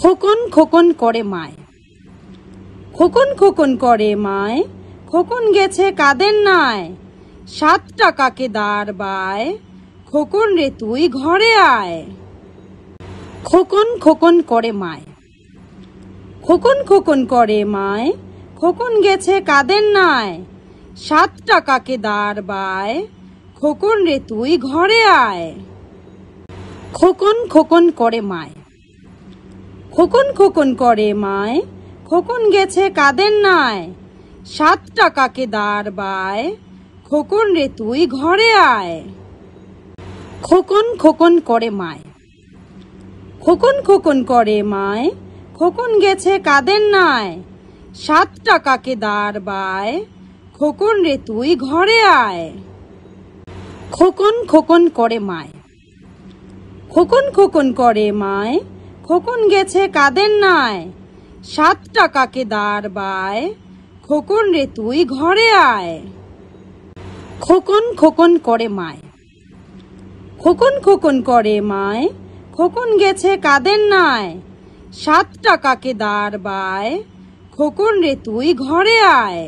খোকন খোকন করে মায় খোকন খোকন করে মায় খোকন গেছে কাদের নায় সাত টাকাকে দাঁড় বায় খোকন রে তুই ঘরে আয় খোকন খোকন করে মায় খোকন খোকন করে মায় খোকন গেছে কাদের নায় সাত টাকাকে দাঁড় বায় খোকন রে তুই ঘরে আয় খোকন খোকন করে মায় খোকন খোকন করে মায় খোকন গেছে কাদের নায় সাত টাকাকে দাঁড় বায় খোকন রে তুই ঘরে আয় খোকন খোকন করে মায় খোকন খোকন করে মায় খোকন গেছে কাদের নায় সাত টাকাকে দাঁড় বায় খোকন রে তুই ঘরে আয় খোকন খোকন করে মায় খোকন খোকন করে মায় খোকন গেছে কাদের নাই সাত টাকাকে দাঁড় বায় খোকন রে তুই ঘরে আয় খোকন খোকন করে মায় খোকন খোকন করে মায় খোকন গেছে কাদের নাই সাত টাকাকে দাঁড় বায় খোকন রে তুই ঘরে আয়